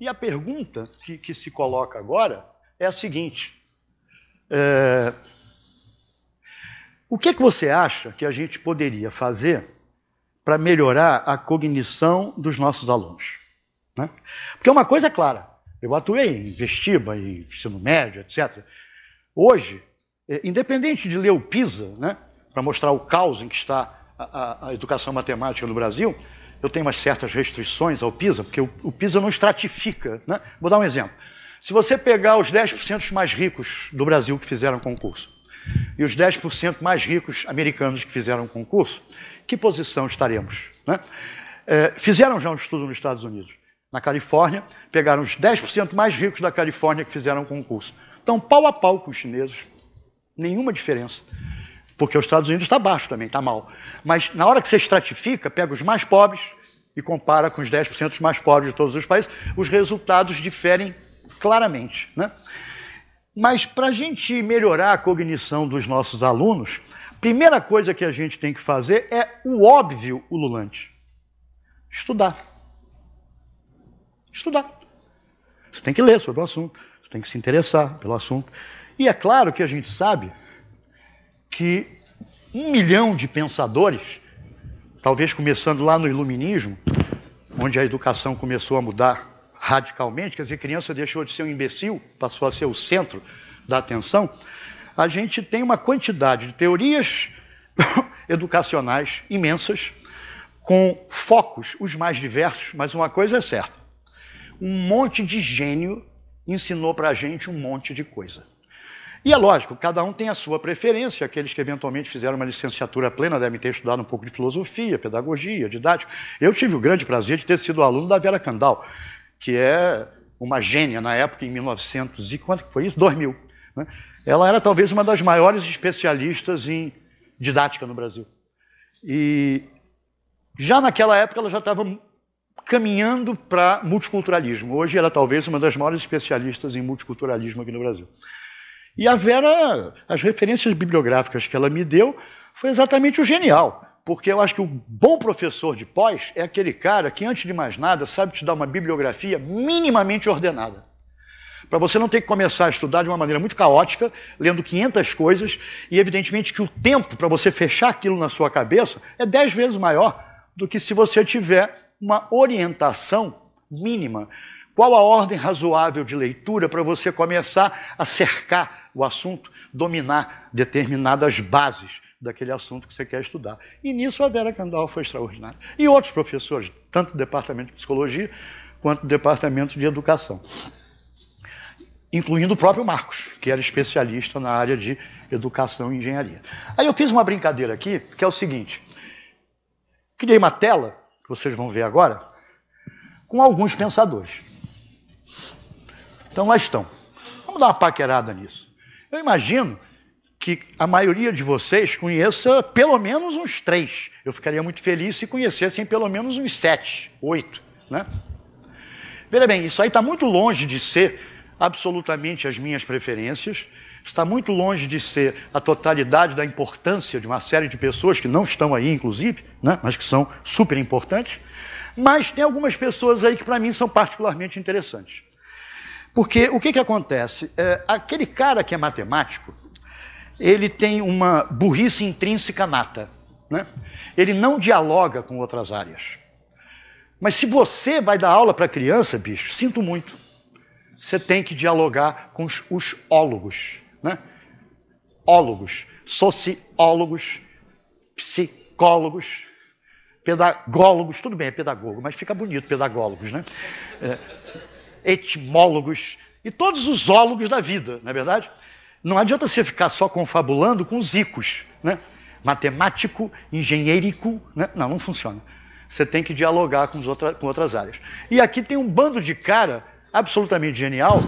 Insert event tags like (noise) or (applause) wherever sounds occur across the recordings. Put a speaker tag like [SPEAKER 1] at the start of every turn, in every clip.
[SPEAKER 1] E a pergunta que, que se coloca agora é a seguinte: é, o que, é que você acha que a gente poderia fazer para melhorar a cognição dos nossos alunos? Né? Porque uma coisa é clara: eu atuei em Vestiba, em ensino médio, etc. Hoje, é, independente de ler o PISA, né, para mostrar o caos em que está a, a, a educação matemática no Brasil, eu tenho umas certas restrições ao PISA, porque o, o PISA não estratifica. Né? Vou dar um exemplo. Se você pegar os 10% mais ricos do Brasil que fizeram concurso e os 10% mais ricos americanos que fizeram concurso, que posição estaremos? Né? É, fizeram já um estudo nos Estados Unidos. Na Califórnia, pegaram os 10% mais ricos da Califórnia que fizeram concurso. Então, pau a pau com os chineses, nenhuma diferença porque os Estados Unidos está baixo também, está mal. Mas na hora que você estratifica, pega os mais pobres e compara com os 10% mais pobres de todos os países, os resultados diferem claramente. Né? Mas para a gente melhorar a cognição dos nossos alunos, a primeira coisa que a gente tem que fazer é o óbvio ululante: estudar. Estudar. Você tem que ler sobre o assunto, você tem que se interessar pelo assunto. E é claro que a gente sabe que um milhão de pensadores, talvez começando lá no Iluminismo, onde a educação começou a mudar radicalmente, quer dizer, a criança deixou de ser um imbecil, passou a ser o centro da atenção, a gente tem uma quantidade de teorias (laughs) educacionais imensas, com focos os mais diversos, mas uma coisa é certa: um monte de gênio ensinou para a gente um monte de coisa. E é lógico, cada um tem a sua preferência, aqueles que eventualmente fizeram uma licenciatura plena devem ter estudado um pouco de filosofia, pedagogia, didática. Eu tive o grande prazer de ter sido aluno da Vera Candal, que é uma gênia na época, em 1900 e quanto que foi isso? 2000. Né? Ela era talvez uma das maiores especialistas em didática no Brasil. E já naquela época ela já estava caminhando para multiculturalismo. Hoje ela é talvez uma das maiores especialistas em multiculturalismo aqui no Brasil. E a Vera, as referências bibliográficas que ela me deu, foi exatamente o genial. Porque eu acho que o bom professor de pós é aquele cara que, antes de mais nada, sabe te dar uma bibliografia minimamente ordenada. Para você não ter que começar a estudar de uma maneira muito caótica, lendo 500 coisas, e evidentemente que o tempo para você fechar aquilo na sua cabeça é 10 vezes maior do que se você tiver uma orientação mínima qual a ordem razoável de leitura para você começar a cercar o assunto, dominar determinadas bases daquele assunto que você quer estudar? E nisso a Vera Candal foi extraordinária. E outros professores, tanto do departamento de psicologia quanto do departamento de educação, incluindo o próprio Marcos, que era especialista na área de educação e engenharia. Aí eu fiz uma brincadeira aqui, que é o seguinte: criei uma tela, que vocês vão ver agora, com alguns pensadores. Então lá estão. Vamos dar uma paquerada nisso. Eu imagino que a maioria de vocês conheça pelo menos uns três. Eu ficaria muito feliz se conhecessem pelo menos uns sete, oito, né? Veja bem, isso aí está muito longe de ser absolutamente as minhas preferências, está muito longe de ser a totalidade da importância de uma série de pessoas que não estão aí, inclusive, né? mas que são super importantes. Mas tem algumas pessoas aí que para mim são particularmente interessantes. Porque o que, que acontece? É, aquele cara que é matemático, ele tem uma burrice intrínseca nata. Né? Ele não dialoga com outras áreas. Mas se você vai dar aula para criança, bicho, sinto muito. Você tem que dialogar com os, os ólogos, né? Ólogos, sociólogos, psicólogos, pedagólogos, tudo bem, é pedagogo, mas fica bonito pedagólogos, né? É, etimólogos e todos os ólogos da vida, não é verdade? Não adianta você ficar só confabulando com os icos, né? Matemático, engenheirico, né? não, não funciona. Você tem que dialogar com, outra, com outras áreas. E aqui tem um bando de cara absolutamente genial,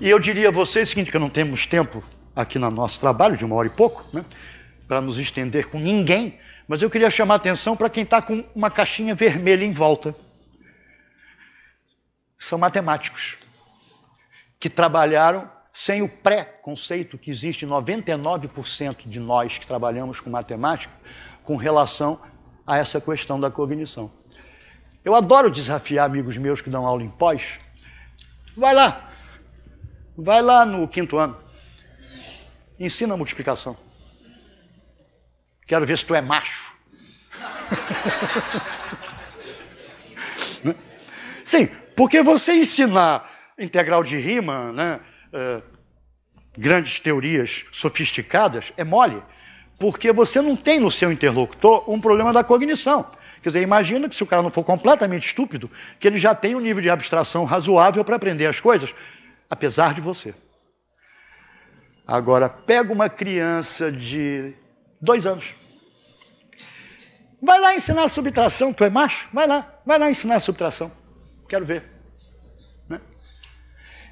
[SPEAKER 1] e eu diria a vocês o seguinte, que não temos tempo aqui no nosso trabalho, de uma hora e pouco, né? para nos estender com ninguém, mas eu queria chamar a atenção para quem está com uma caixinha vermelha em volta são matemáticos, que trabalharam sem o pré-conceito que existe 99% de nós que trabalhamos com matemática com relação a essa questão da cognição. Eu adoro desafiar amigos meus que dão aula em pós. Vai lá, vai lá no quinto ano, ensina a multiplicação. Quero ver se tu é macho. (laughs) Né? Sim, porque você ensinar integral de rima, né, uh, grandes teorias sofisticadas, é mole. Porque você não tem no seu interlocutor um problema da cognição. Quer dizer, imagina que se o cara não for completamente estúpido, que ele já tem um nível de abstração razoável para aprender as coisas, apesar de você. Agora, pega uma criança de dois anos. Vai lá ensinar subtração, tu é macho? Vai lá, vai lá ensinar subtração. Quero ver. Né?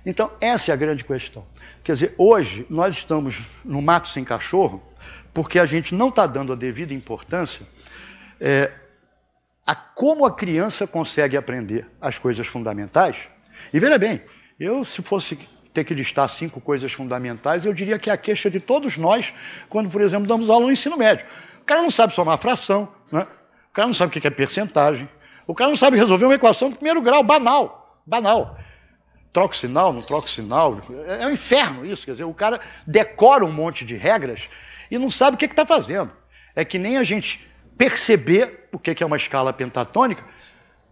[SPEAKER 1] Então, essa é a grande questão. Quer dizer, hoje nós estamos no mato sem cachorro porque a gente não está dando a devida importância é, a como a criança consegue aprender as coisas fundamentais. E veja bem, eu, se fosse ter que listar cinco coisas fundamentais, eu diria que é a queixa de todos nós quando, por exemplo, damos aula no ensino médio. O cara não sabe somar fração, né? o cara não sabe o que é percentagem, o cara não sabe resolver uma equação de primeiro grau, banal, banal. Troca o sinal, não troca o sinal. É, é um inferno isso. Quer dizer, o cara decora um monte de regras e não sabe o que é está fazendo. É que nem a gente perceber o é que é uma escala pentatônica,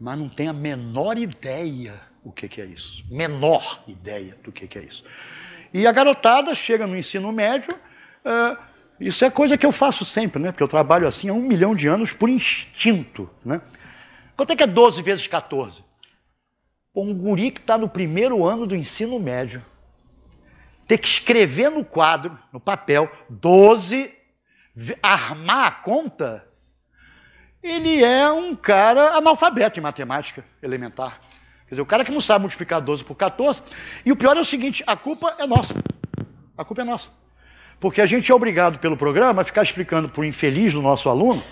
[SPEAKER 1] mas não tem a menor ideia o que é isso. Menor ideia do que é isso. E a garotada chega no ensino médio. isso é coisa que eu faço sempre, né? Porque eu trabalho assim há um milhão de anos por instinto, né? Quanto é que é 12 vezes 14? um guri que está no primeiro ano do ensino médio ter que escrever no quadro, no papel, 12, armar a conta, ele é um cara analfabeto em matemática elementar. Quer dizer, o cara que não sabe multiplicar 12 por 14. E o pior é o seguinte: a culpa é nossa. A culpa é nossa. Porque a gente é obrigado pelo programa a ficar explicando para o infeliz do nosso aluno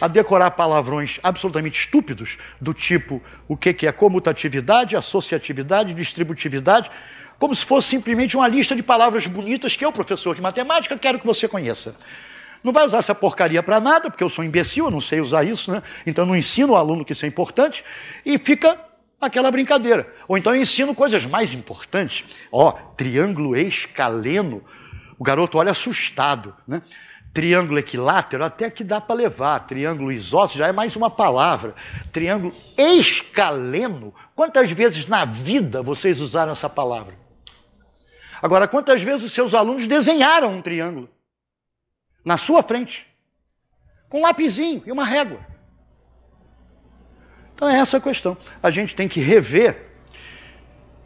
[SPEAKER 1] a decorar palavrões absolutamente estúpidos, do tipo o que, é comutatividade, associatividade, distributividade, como se fosse simplesmente uma lista de palavras bonitas que eu, professor de matemática, quero que você conheça. Não vai usar essa porcaria para nada, porque eu sou imbecil, eu não sei usar isso, né? Então não ensino ao aluno que isso é importante e fica aquela brincadeira. Ou então eu ensino coisas mais importantes. Ó, oh, triângulo escaleno. O garoto olha assustado, né? triângulo equilátero até que dá para levar. Triângulo isósceles já é mais uma palavra. Triângulo escaleno. Quantas vezes na vida vocês usaram essa palavra? Agora, quantas vezes os seus alunos desenharam um triângulo na sua frente? Com um lapisinho e uma régua. Então é essa a questão. A gente tem que rever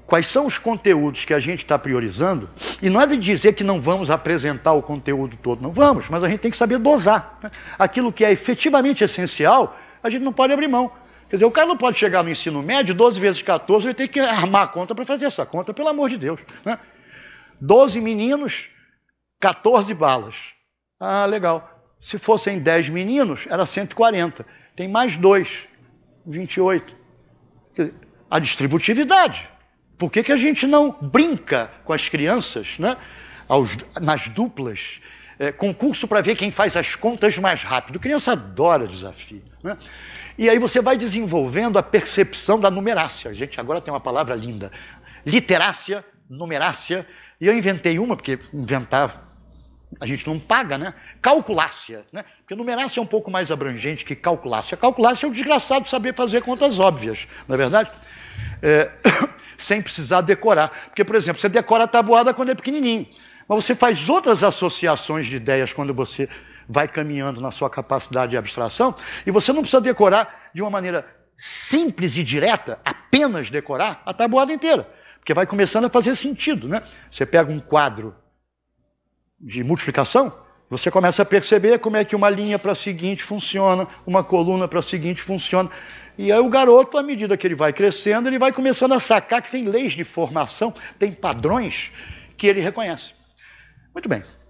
[SPEAKER 1] quais são os conteúdos que a gente está priorizando, e não é de dizer que não vamos apresentar o conteúdo todo, não vamos, mas a gente tem que saber dosar. Né? Aquilo que é efetivamente essencial, a gente não pode abrir mão. Quer dizer, o cara não pode chegar no ensino médio, 12 vezes 14, ele tem que armar a conta para fazer essa conta, pelo amor de Deus. Né? 12 meninos, 14 balas. Ah, legal. Se fossem 10 meninos, era 140. Tem mais dois, 28. Dizer, a distributividade. Por que, que a gente não brinca com as crianças né? Aos, nas duplas? É, concurso para ver quem faz as contas mais rápido. O criança adora desafio. Né? E aí você vai desenvolvendo a percepção da numerácia. Gente, agora tem uma palavra linda. Literácia, numerácia. E eu inventei uma, porque inventar a gente não paga, né? Calculácia. Né? Porque numerácia é um pouco mais abrangente que calculácia. Calculácia é o desgraçado saber fazer contas óbvias, não é verdade? É... (coughs) sem precisar decorar. Porque, por exemplo, você decora a tabuada quando é pequenininho, mas você faz outras associações de ideias quando você vai caminhando na sua capacidade de abstração, e você não precisa decorar de uma maneira simples e direta, apenas decorar a tabuada inteira, porque vai começando a fazer sentido, né? Você pega um quadro de multiplicação, você começa a perceber como é que uma linha para a seguinte funciona, uma coluna para a seguinte funciona. E aí o garoto, à medida que ele vai crescendo, ele vai começando a sacar que tem leis de formação, tem padrões que ele reconhece. Muito bem.